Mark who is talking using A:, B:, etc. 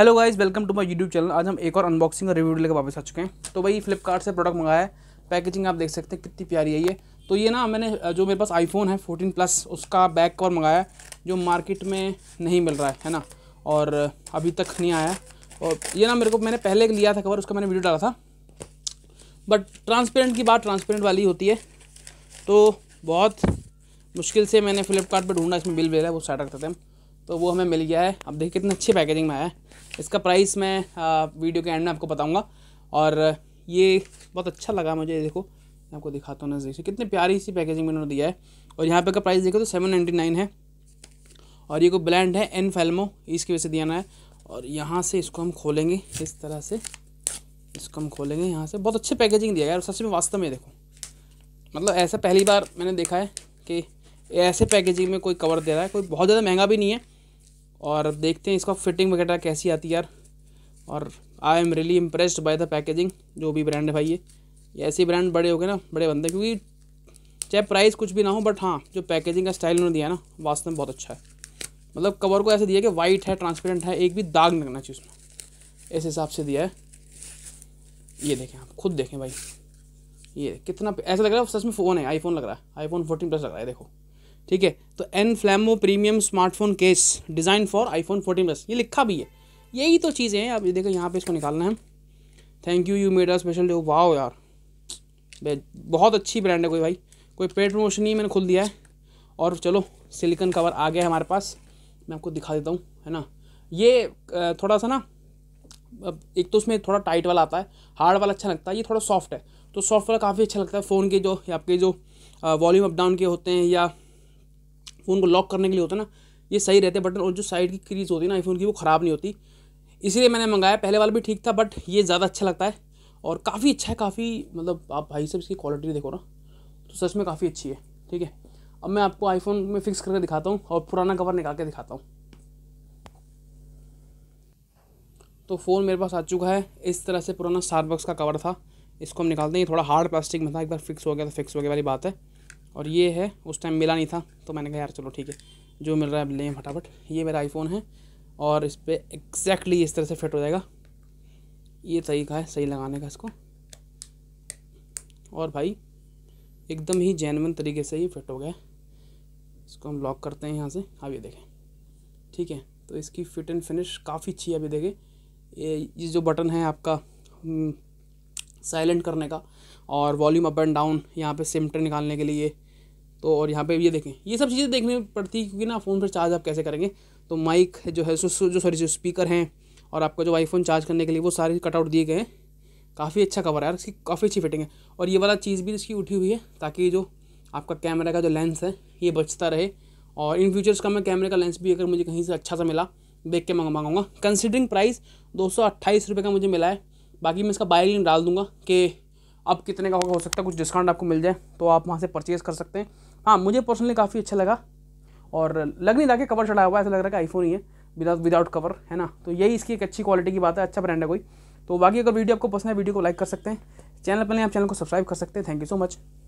A: hello guys welcome to my YouTube channel आज हम एक और अनबॉक्सिंग और रिव्यू लेकर वापस आ चुके हैं तो भाई फ्लिपकार्ट से प्रोडक्ट मंगाया है पैकेजिंग आप देख सकते हैं कितनी प्यारी है ये तो ये ना मैंने जो मेरे पास आईफोन है 14 प्लस उसका बैक कवर मंगाया जो मार्केट में नहीं मिल रहा है है ना और अभी तक नहीं आया और ये ना मेरे को मैंने पहले लिया था कवर उसका मैंने वीडियो डाला था बट ट्रांसपेरेंट की बात ट्रांसपेरेंट वाली होती है तो बहुत मुश्किल से मैंने फ्लिपकार्ट ढूंढा इसमें बिल वेल है वो साइड रखते थे हम तो वो हमें मिल गया है अब देखिए कितने अच्छे पैकेजिंग में आया है इसका प्राइस मैं आ, वीडियो के एंड में आपको बताऊँगा और ये बहुत अच्छा लगा मुझे देखो मैं आपको दिखाता हूँ नज़दीक से कितनी प्यारी सी पैकेजिंग में उन्होंने दिया है और यहाँ पे का प्राइस देखो तो सेवन नाइन्टी नाइन है और ये को ब्लैंड है एन फेलमो इसकी वजह से दिया ना है और यहाँ से इसको हम खोलेंगे इस तरह से इसको हम खोलेंगे यहाँ से बहुत अच्छी पैकेजिंग दिया गया और सबसे वास्तव में देखो मतलब ऐसा पहली बार मैंने देखा है कि ऐसे पैकेजिंग में कोई कवर दे रहा है कोई बहुत ज़्यादा महंगा भी नहीं है और देखते हैं इसका फिटिंग वगैरह कैसी आती है यार और I am really impressed by the packaging जो भी ब्रांड है भाई ये ऐसे ब्रांड बड़े हो गए ना बड़े बंदे क्योंकि चाहे प्राइस कुछ भी ना हो बट हाँ जो पैकेजिंग का स्टाइल उन्होंने दिया ना वास्तव में बहुत अच्छा है मतलब कवर को ऐसे दिया कि वाइट है ट्रांसपेरेंट है एक भी दाग नहीं लगना चाहिए उसमें इस हिसाब से दिया है ये देखें आप खुद देखें भाई ये कितना ऐसा लग रहा है सच में फ़ोन है आईफोन लग रहा है आईफोन फोर्टीन प्लस लग रहा है देखो ठीक है तो एन फ्लैमो premium smartphone case design for iPhone fourteen plus ये लिखा भी है यही तो चीज़ें हैं अब ये देखो यहाँ पे इसको निकालना है thank you you made our special day wow यार बहुत अच्छी ब्रांड है कोई भाई कोई पेड प्रमोशन ही मैंने खुल दिया है और चलो सिलिकन कवर आ गया है हमारे पास मैं आपको दिखा देता हूँ है ना ये थोड़ा सा ना एक तो उसमें थोड़ा टाइट वाला आता है हार्ड वाला अच्छा लगता है ये थोड़ा सॉफ्ट है तो सॉफ्ट वाला काफ़ी अच्छा लगता है फ़ोन के जो आपके जो वॉल्यूम अप डाउन के होते हैं या फ़ोन को लॉक करने के लिए होता है ना ये सही रहते बटन और जो साइड की क्रीज होती है ना आईफोन की वो ख़राब नहीं होती इसीलिए मैंने मंगाया पहले वाला भी ठीक था बट ये ज़्यादा अच्छा लगता है और काफ़ी अच्छा है काफ़ी मतलब आप भाई सब इसकी क्वालिटी देखो ना तो सच में काफ़ी अच्छी है ठीक है अब मैं आपको आईफोन में फ़िक्स करके दिखाता हूँ और पुराना कवर निकाल के दिखाता हूँ तो फ़ोन मेरे पास आ चुका है इस तरह से पुराना स्टारबक्स का कवर था इसको हम निकालते हैं ये थोड़ा हार्ड प्लास्टिक में था एक बार फिक्स हो गया तो फिक्स हो गया वाली बात है और ये है उस टाइम मिला नहीं था तो मैंने कहा यार चलो ठीक है जो मिल रहा है लें फटाफट ये मेरा आईफोन है और इस पर एग्जैक्टली इस तरह से फिट हो जाएगा ये तरीका है सही लगाने का इसको और भाई एकदम ही जैनवन तरीके से ही फिट हो गया इसको हम लॉक करते हैं यहाँ से अब ये देखें ठीक है तो इसकी फिट एंड फिनिश काफ़ी अच्छी है अभी देखें ये जो बटन है आपका हम्म, साइलेंट करने का और वॉल्यूम अप एंड डाउन यहाँ पे सिमटर निकालने के लिए तो और यहाँ पे ये देखें ये सब चीज़ें देखने पड़ती क्योंकि ना फ़ोन पर चार्ज आप कैसे करेंगे तो माइक जो है जो सॉरी जो स्पीकर हैं और आपका जो आईफोन चार्ज करने के लिए वो सारे कटआउट दिए गए हैं काफ़ी अच्छा कवर है यार इसकी काफ़ी अच्छी फिटिंग है और ये वाला चीज़ भी इसकी उठी हुई है ताकि जो आपका कैमरा का जो लेंस है ये बचता रहे और इन फ्यूचर्स का मैं कैमरे का लेंस भी अगर मुझे कहीं से अच्छा सा मिला देख के मंगा मांगूंगा कंसिडरिंग प्राइस दो सौ का मुझे मिला है बाकी मैं इसका बाय लिंक डाल दूंगा कि अब कितने का होगा हो सकता है कुछ डिस्काउंट आपको मिल जाए तो आप वहाँ से परचेज़ कर सकते हैं हाँ मुझे पर्सनली काफ़ी अच्छा लगा और लग नहीं रहा कि कवर चढ़ाया हुआ ऐसा लग रहा है कि आईफोन ही है विदाउट विदाउट कवर है ना तो यही इसकी एक अच्छी क्वालिटी की बात है अच्छा ब्रांड है कोई तो बाकी अगर वीडियो आपको पसंद है वीडियो को लाइक कर सकते हैं चैनल पर आप चैनल को सब्सक्राइब कर सकते हैं थैंक यू सो मच